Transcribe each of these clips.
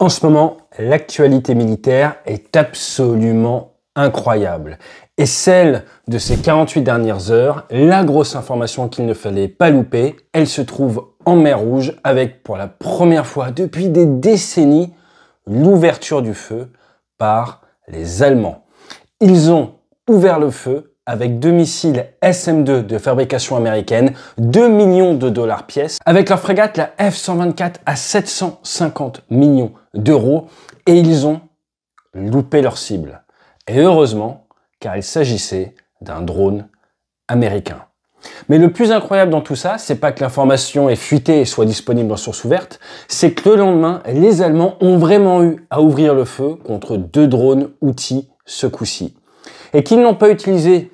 En ce moment, l'actualité militaire est absolument incroyable. Et celle de ces 48 dernières heures, la grosse information qu'il ne fallait pas louper, elle se trouve en mer Rouge avec pour la première fois depuis des décennies l'ouverture du feu par les Allemands. Ils ont ouvert le feu avec deux missiles SM-2 de fabrication américaine, 2 millions de dollars pièce, avec leur frégate la F-124 à 750 millions d'euros et ils ont loupé leur cible. Et heureusement, car il s'agissait d'un drone américain. Mais le plus incroyable dans tout ça, c'est pas que l'information est fuitée et soit disponible en source ouverte, c'est que le lendemain, les Allemands ont vraiment eu à ouvrir le feu contre deux drones outils ce coup-ci. Et qu'ils n'ont pas utilisé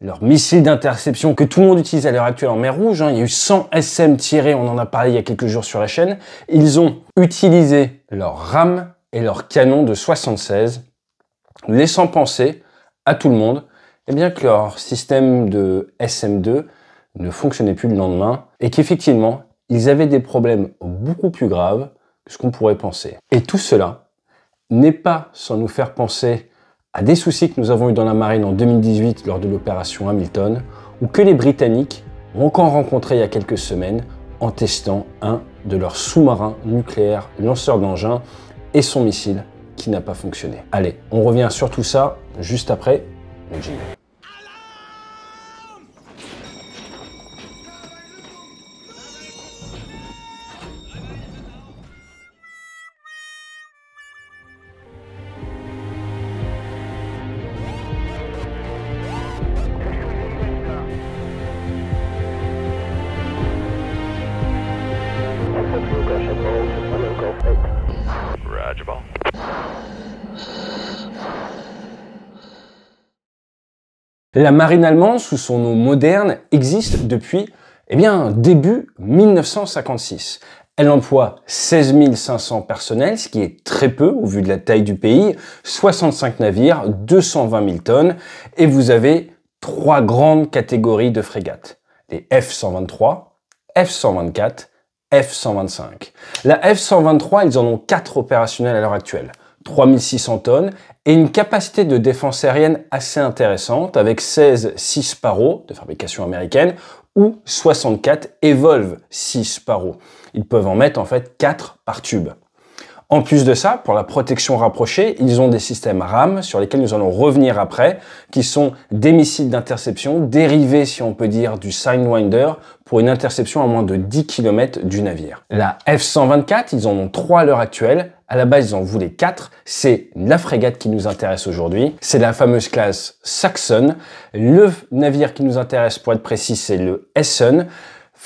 leur missile d'interception que tout le monde utilise à l'heure actuelle en mer Rouge. Hein. Il y a eu 100 SM tirés, on en a parlé il y a quelques jours sur la chaîne. Ils ont utilisé leurs rames et leurs canons de 76, laissant penser à tout le monde eh bien, que leur système de SM2 ne fonctionnait plus le lendemain et qu'effectivement, ils avaient des problèmes beaucoup plus graves que ce qu'on pourrait penser. Et tout cela n'est pas sans nous faire penser à des soucis que nous avons eus dans la marine en 2018 lors de l'opération Hamilton, ou que les Britanniques ont encore rencontré il y a quelques semaines en testant un de leurs sous-marins nucléaires lanceurs d'engins et son missile qui n'a pas fonctionné. Allez, on revient sur tout ça juste après le La marine allemande, sous son nom moderne, existe depuis eh bien, début 1956. Elle emploie 16 500 personnels, ce qui est très peu au vu de la taille du pays, 65 navires, 220 000 tonnes, et vous avez trois grandes catégories de frégates. Les F-123, F-124, F-125. La F-123, ils en ont quatre opérationnels à l'heure actuelle. 3600 tonnes, et une capacité de défense aérienne assez intéressante avec 16 6 Sparrow de fabrication américaine ou 64 Evolve 6 Sparrow. Ils peuvent en mettre en fait 4 par tube. En plus de ça, pour la protection rapprochée, ils ont des systèmes RAM sur lesquels nous allons revenir après, qui sont des missiles d'interception dérivés, si on peut dire, du Sidewinder pour une interception à moins de 10 km du navire. La F-124, ils en ont 3 à l'heure actuelle. À la base, ils en voulaient 4. C'est la frégate qui nous intéresse aujourd'hui. C'est la fameuse classe Saxon. Le navire qui nous intéresse, pour être précis, c'est le Essen.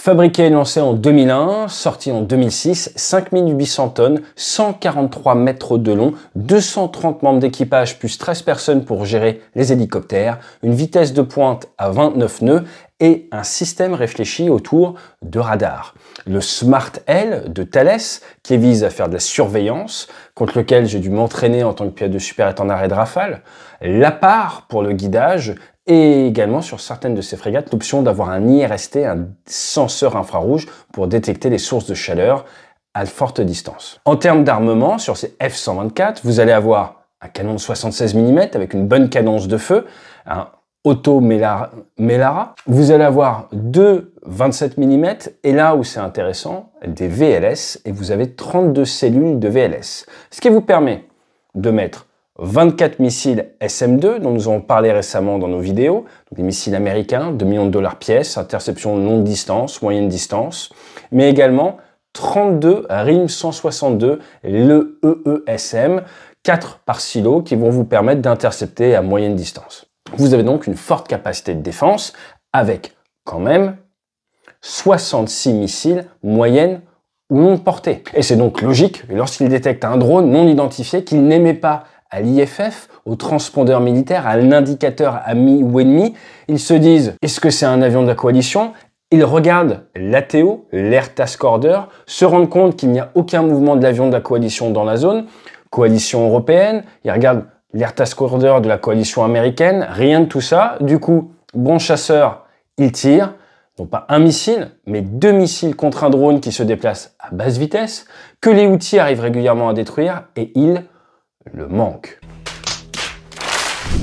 Fabriqué et lancé en 2001, sorti en 2006, 5800 tonnes, 143 mètres de long, 230 membres d'équipage plus 13 personnes pour gérer les hélicoptères, une vitesse de pointe à 29 nœuds et un système réfléchi autour de radars. Le Smart L de Thales, qui vise à faire de la surveillance, contre lequel j'ai dû m'entraîner en tant que pilote de super en arrêt de rafale, La part pour le guidage et également sur certaines de ces frégates l'option d'avoir un IRST, un senseur infrarouge, pour détecter les sources de chaleur à forte distance. En termes d'armement, sur ces F-124, vous allez avoir un canon de 76 mm avec une bonne cadence de feu, un Auto Melara. Vous allez avoir deux 27 mm et là où c'est intéressant, des VLS et vous avez 32 cellules de VLS. Ce qui vous permet de mettre 24 missiles SM-2 dont nous avons parlé récemment dans nos vidéos, donc des missiles américains, 2 millions de dollars pièce, interception longue distance, moyenne distance, mais également 32 RIM 162, le EESM, 4 par silo qui vont vous permettre d'intercepter à moyenne distance. Vous avez donc une forte capacité de défense avec quand même 66 missiles moyenne ou longue portée. Et c'est donc logique, lorsqu'il détecte un drone non identifié qu'il n'aimait pas à l'IFF, au transpondeur militaire, à l'indicateur ami ou ennemi. Ils se disent est-ce que c'est un avion de la coalition ils regardent l'ATO, l'Air Task Order, se rendent compte qu'il n'y a aucun mouvement de l'avion de la coalition dans la zone, coalition européenne, ils regardent l'Air Task Order de la coalition américaine, rien de tout ça. Du coup, bon chasseur, ils tirent, non pas un missile, mais deux missiles contre un drone qui se déplace à basse vitesse, que les outils arrivent régulièrement à détruire, et ils le manque.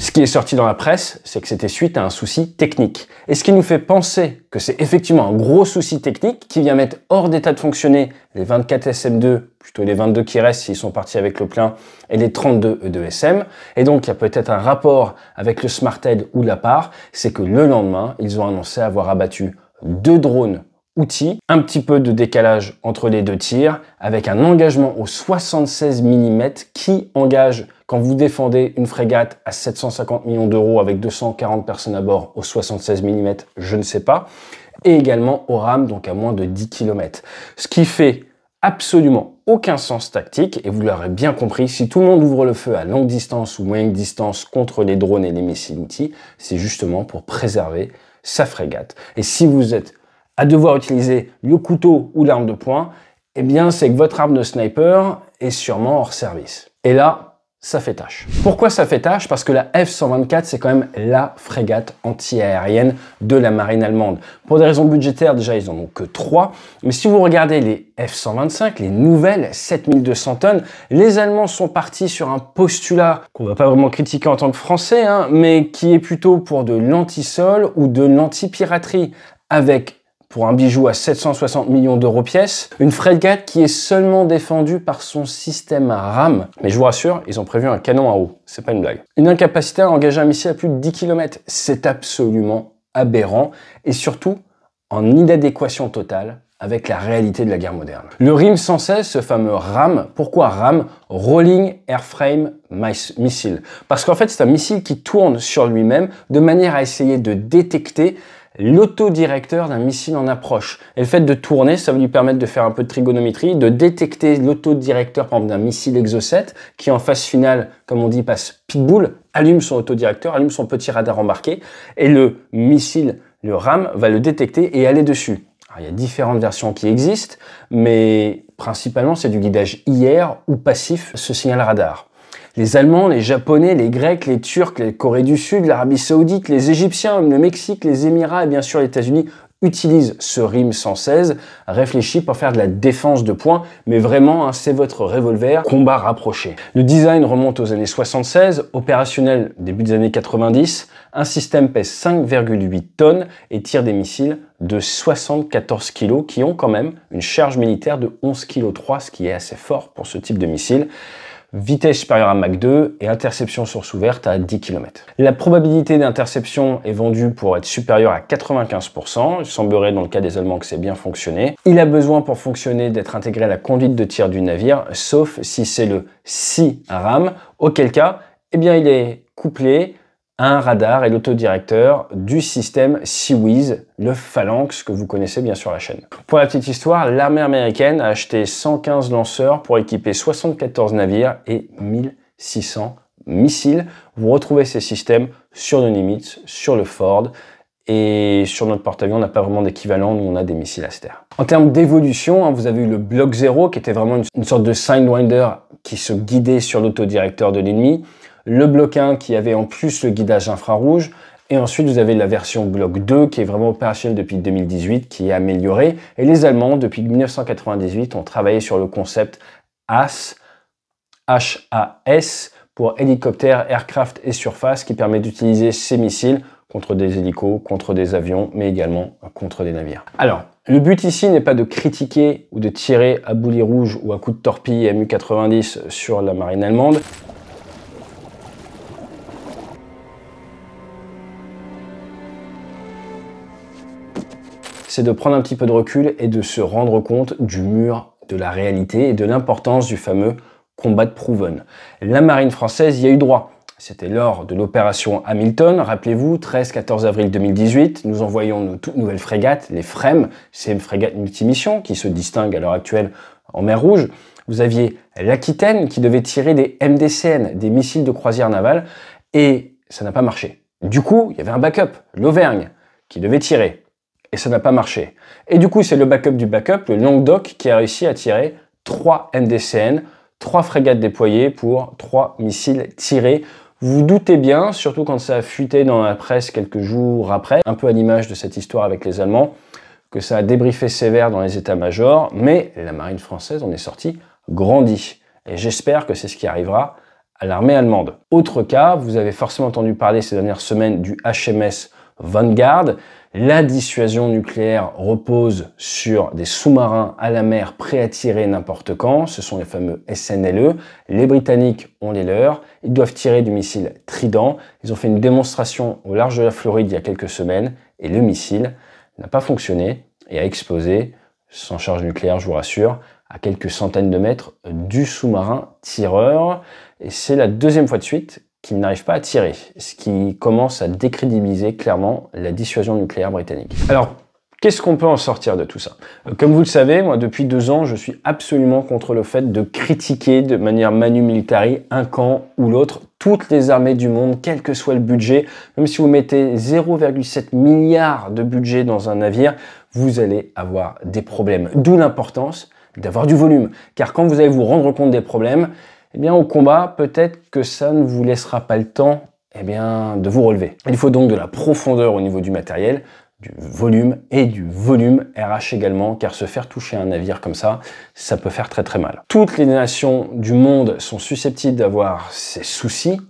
Ce qui est sorti dans la presse, c'est que c'était suite à un souci technique. Et ce qui nous fait penser que c'est effectivement un gros souci technique qui vient mettre hors d'état de fonctionner les 24 SM2, plutôt les 22 qui restent s'ils sont partis avec le plein, et les 32 E2SM. Et donc il y a peut-être un rapport avec le Smarted ou la part, c'est que le lendemain, ils ont annoncé avoir abattu deux drones outils, un petit peu de décalage entre les deux tirs, avec un engagement au 76 mm qui engage quand vous défendez une frégate à 750 millions d'euros avec 240 personnes à bord au 76 mm, je ne sais pas, et également au RAM, donc à moins de 10 km. Ce qui fait absolument aucun sens tactique, et vous l'aurez bien compris, si tout le monde ouvre le feu à longue distance ou moyenne distance contre les drones et les missiles outils, c'est justement pour préserver sa frégate. Et si vous êtes à devoir utiliser le couteau ou l'arme de poing, eh bien c'est que votre arme de sniper est sûrement hors service. Et là, ça fait tâche. Pourquoi ça fait tâche Parce que la F-124, c'est quand même la frégate anti-aérienne de la marine allemande. Pour des raisons budgétaires, déjà, ils n'en ont que trois, Mais si vous regardez les F-125, les nouvelles 7200 tonnes, les Allemands sont partis sur un postulat qu'on va pas vraiment critiquer en tant que Français, hein, mais qui est plutôt pour de l'antisol ou de l'anti-piraterie, avec pour un bijou à 760 millions d'euros pièce, une frégate qui est seulement défendue par son système RAM. Mais je vous rassure, ils ont prévu un canon à haut. c'est pas une blague. Une incapacité à engager un missile à plus de 10 km, c'est absolument aberrant et surtout en inadéquation totale avec la réalité de la guerre moderne. Le RIM 116, ce fameux RAM, pourquoi RAM Rolling Airframe Missile. Parce qu'en fait, c'est un missile qui tourne sur lui-même de manière à essayer de détecter l'autodirecteur d'un missile en approche. Et le fait de tourner, ça va lui permettre de faire un peu de trigonométrie, de détecter l'autodirecteur par exemple d'un missile Exocet qui en phase finale, comme on dit, passe pitbull, allume son autodirecteur, allume son petit radar embarqué et le missile, le RAM, va le détecter et aller dessus. il y a différentes versions qui existent, mais principalement c'est du guidage IR ou passif, ce signal radar les Allemands, les Japonais, les Grecs, les Turcs, les Corées du Sud, l'Arabie Saoudite, les Égyptiens, le Mexique, les Émirats et bien sûr les États-Unis utilisent ce RIM 116, réfléchi pour faire de la défense de points, mais vraiment, hein, c'est votre revolver, combat rapproché. Le design remonte aux années 76, opérationnel début des années 90, un système pèse 5,8 tonnes et tire des missiles de 74 kg qui ont quand même une charge militaire de 11 kg 3, ce qui est assez fort pour ce type de missile vitesse supérieure à Mach 2 et interception source ouverte à 10 km. La probabilité d'interception est vendue pour être supérieure à 95%. Il semblerait dans le cas des Allemands que c'est bien fonctionné. Il a besoin pour fonctionner d'être intégré à la conduite de tir du navire, sauf si c'est le si ram auquel cas, eh bien, il est couplé un radar et l'autodirecteur du système SeaWiz, le Phalanx que vous connaissez bien sur la chaîne. Pour la petite histoire, l'armée américaine a acheté 115 lanceurs pour équiper 74 navires et 1600 missiles. Vous retrouvez ces systèmes sur le Nimitz, sur le Ford, et sur notre porte-avions, on n'a pas vraiment d'équivalent, nous on a des missiles à terre. En termes d'évolution, hein, vous avez eu le Block 0 qui était vraiment une, une sorte de Sidewinder qui se guidait sur l'autodirecteur de l'ennemi le bloc 1 qui avait en plus le guidage infrarouge, et ensuite, vous avez la version bloc 2 qui est vraiment opérationnelle depuis 2018, qui est améliorée. Et les Allemands, depuis 1998, ont travaillé sur le concept HAS, H-A-S, pour hélicoptère, aircraft et surface, qui permet d'utiliser ces missiles contre des hélicos, contre des avions, mais également contre des navires. Alors, le but ici n'est pas de critiquer ou de tirer à boulet rouge ou à coups de torpille MU-90 sur la marine allemande. c'est de prendre un petit peu de recul et de se rendre compte du mur de la réalité et de l'importance du fameux combat de Proven. La marine française y a eu droit. C'était lors de l'opération Hamilton, rappelez-vous, 13-14 avril 2018, nous envoyons nos toutes nouvelles frégates, les FREM, ces frégates multimissions qui se distinguent à l'heure actuelle en mer Rouge. Vous aviez l'Aquitaine qui devait tirer des MDCN, des missiles de croisière navale, et ça n'a pas marché. Du coup, il y avait un backup, l'Auvergne, qui devait tirer et ça n'a pas marché. Et du coup, c'est le backup du backup, le Languedoc, qui a réussi à tirer 3 MDCN, 3 frégates déployées pour 3 missiles tirés. Vous, vous doutez bien, surtout quand ça a fuité dans la presse quelques jours après, un peu à l'image de cette histoire avec les Allemands, que ça a débriefé sévère dans les états-majors, mais la marine française en est sortie grandie. Et j'espère que c'est ce qui arrivera à l'armée allemande. Autre cas, vous avez forcément entendu parler ces dernières semaines du HMS Vanguard. La dissuasion nucléaire repose sur des sous-marins à la mer prêts à tirer n'importe quand. Ce sont les fameux SNLE. Les Britanniques ont les leurs. Ils doivent tirer du missile Trident. Ils ont fait une démonstration au large de la Floride il y a quelques semaines et le missile n'a pas fonctionné et a explosé sans charge nucléaire, je vous rassure, à quelques centaines de mètres du sous-marin tireur. Et c'est la deuxième fois de suite qu'ils n'arrive pas à tirer, ce qui commence à décrédibiliser clairement la dissuasion nucléaire britannique. Alors, Qu'est-ce qu'on peut en sortir de tout ça Comme vous le savez, moi, depuis deux ans, je suis absolument contre le fait de critiquer de manière manu militari un camp ou l'autre, toutes les armées du monde, quel que soit le budget. Même si vous mettez 0,7 milliard de budget dans un navire, vous allez avoir des problèmes. D'où l'importance d'avoir du volume. Car quand vous allez vous rendre compte des problèmes, eh bien, au combat, peut-être que ça ne vous laissera pas le temps eh bien, de vous relever. Il faut donc de la profondeur au niveau du matériel, du volume et du volume RH également, car se faire toucher un navire comme ça, ça peut faire très très mal. Toutes les nations du monde sont susceptibles d'avoir ces soucis.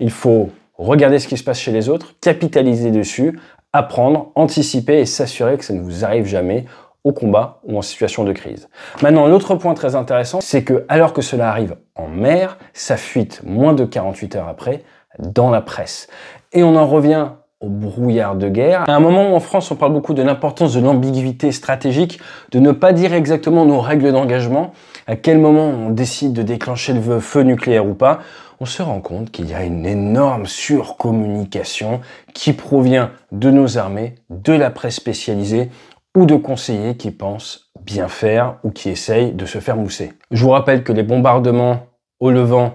Il faut regarder ce qui se passe chez les autres, capitaliser dessus, apprendre, anticiper et s'assurer que ça ne vous arrive jamais au combat ou en situation de crise. Maintenant, l'autre point très intéressant, c'est que alors que cela arrive en mer, ça fuite moins de 48 heures après dans la presse. Et on en revient au brouillard de guerre. À un moment où en France on parle beaucoup de l'importance de l'ambiguïté stratégique, de ne pas dire exactement nos règles d'engagement, à quel moment on décide de déclencher le feu nucléaire ou pas, on se rend compte qu'il y a une énorme surcommunication qui provient de nos armées, de la presse spécialisée, ou de conseillers qui pensent bien faire ou qui essayent de se faire mousser. Je vous rappelle que les bombardements au Levant,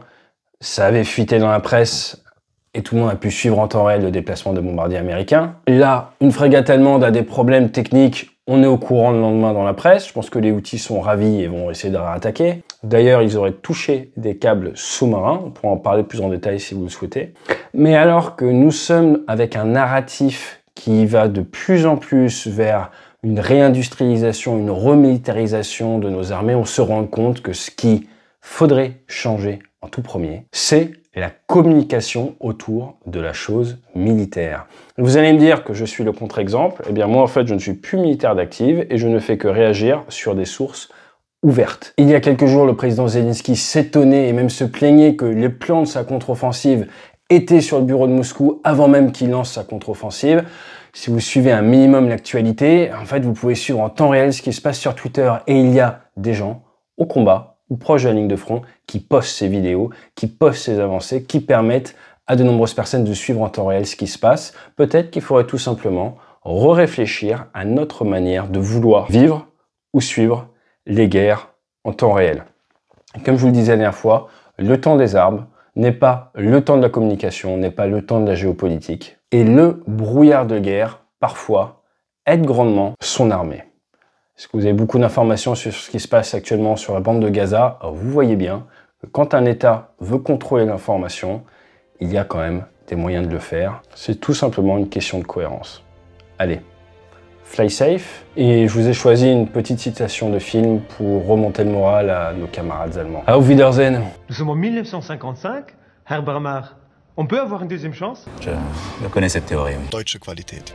ça avait fuité dans la presse et tout le monde a pu suivre en temps réel le déplacement de bombardiers américains. Là, une frégate allemande a des problèmes techniques, on est au courant le lendemain dans la presse, je pense que les outils sont ravis et vont essayer de réattaquer. D'ailleurs, ils auraient touché des câbles sous-marins, on pourra en parler plus en détail si vous le souhaitez. Mais alors que nous sommes avec un narratif qui va de plus en plus vers une réindustrialisation, une remilitarisation de nos armées, on se rend compte que ce qui faudrait changer en tout premier, c'est la communication autour de la chose militaire. Vous allez me dire que je suis le contre-exemple. Eh bien, moi, en fait, je ne suis plus militaire d'active et je ne fais que réagir sur des sources ouvertes. Il y a quelques jours, le président Zelensky s'étonnait et même se plaignait que les plans de sa contre-offensive étaient sur le bureau de Moscou avant même qu'il lance sa contre-offensive. Si vous suivez un minimum l'actualité, en fait, vous pouvez suivre en temps réel ce qui se passe sur Twitter. Et il y a des gens au combat ou proche de la ligne de front qui postent ces vidéos, qui postent ces avancées, qui permettent à de nombreuses personnes de suivre en temps réel ce qui se passe. Peut-être qu'il faudrait tout simplement re réfléchir à notre manière de vouloir vivre ou suivre les guerres en temps réel. Comme je vous le disais la dernière fois, le temps des arbres n'est pas le temps de la communication, n'est pas le temps de la géopolitique, et le brouillard de guerre, parfois, aide grandement son armée. Est-ce que vous avez beaucoup d'informations sur ce qui se passe actuellement sur la bande de Gaza Vous voyez bien que quand un État veut contrôler l'information, il y a quand même des moyens de le faire. C'est tout simplement une question de cohérence. Allez, fly safe. Et je vous ai choisi une petite citation de film pour remonter le moral à nos camarades allemands. Au Wiedersehen. Nous sommes en 1955. Herr on peut avoir une deuxième chance Je, connais cette théorie, Deutsche Qualität.